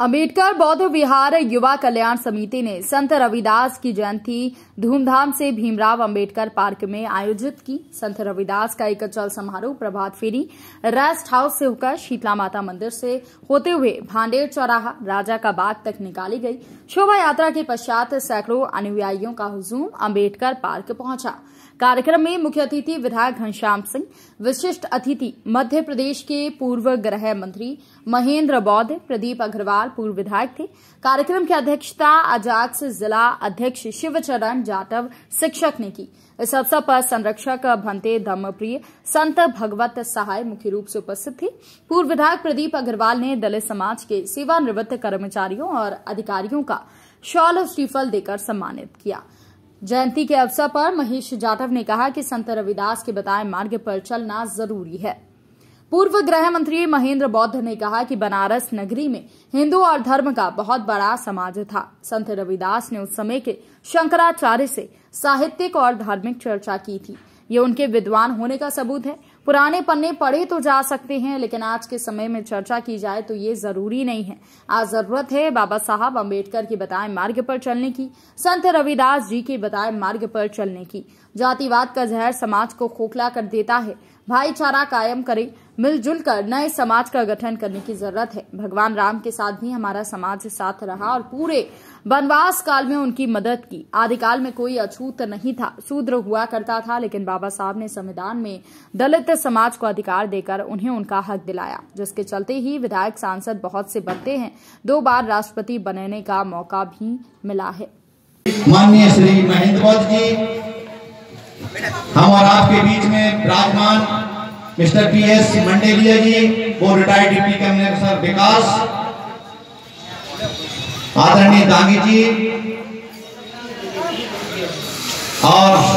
अम्बेडकर बौद्ध विहार युवा कल्याण समिति ने संत रविदास की जयंती धूमधाम से भीमराव अंबेडकर पार्क में आयोजित की संत रविदास का एक चल समारोह प्रभात फेरी रेस्ट हाउस से होकर शीतला माता मंदिर से होते हुए भांडेर चौराहा राजा का बाग तक निकाली गई शोभा यात्रा के पश्चात सैकड़ों अनुयायियों का हुजूम अम्बेडकर पार्क पहुंचा कार्यक्रम में मुख्य अतिथि विधायक घनश्याम सिंह विशिष्ट अतिथि मध्य प्रदेश के पूर्व गृह मंत्री महेन्द्र बौद्ध प्रदीप अग्रवाल सरकार पूर्व विधायक थे कार्यक्रम की अध्यक्षता अजाक्स जिला अध्यक्ष शिवचरण जाटव शिक्षक ने की इस अवसर पर संरक्षक भंते धर्मप्रिय संत भगवत सहाय मुख्य रूप से उपस्थित थे पूर्व विधायक प्रदीप अग्रवाल ने दलित समाज के सेवानिवृत्त कर्मचारियों और अधिकारियों का शॉल और स्टीफल देकर सम्मानित किया जयंती के अवसर पर महेश जाटव ने कहा कि संत रविदास के बताए मार्ग पर चलना जरूरी है पूर्व गृह मंत्री महेंद्र बौद्ध ने कहा कि बनारस नगरी में हिंदू और धर्म का बहुत बड़ा समाज था संत रविदास ने उस समय के शंकराचार्य से साहित्यिक और धार्मिक चर्चा की थी ये उनके विद्वान होने का सबूत है पुराने पन्ने पढ़े तो जा सकते हैं लेकिन आज के समय में चर्चा की जाए तो ये जरूरी नहीं है आज जरूरत है बाबा साहब अम्बेडकर के बताए मार्ग पर चलने की संत रविदास जी के बताए मार्ग पर चलने की जातिवाद का जहर समाज को खोखला कर देता है भाईचारा कायम करें मिलजुल कर नए समाज का गठन करने की जरूरत है भगवान राम के साथ भी हमारा समाज साथ रहा और पूरे वनवास काल में उनकी मदद की आदिकाल में कोई अछूत नहीं था शूद्र हुआ करता था लेकिन बाबा साहब ने संविधान में दलित समाज को अधिकार देकर उन्हें उनका हक दिलाया जिसके चलते ही विधायक सांसद बहुत से बनते हैं दो बार राष्ट्रपति बनने का मौका भी मिला है माननीय श्री महेंद्र जी हम और आपके बीच में विराजमान mister P S Mandelia ji वो retired deputy commissioner sir Vikas आदरणीय दांगी जी और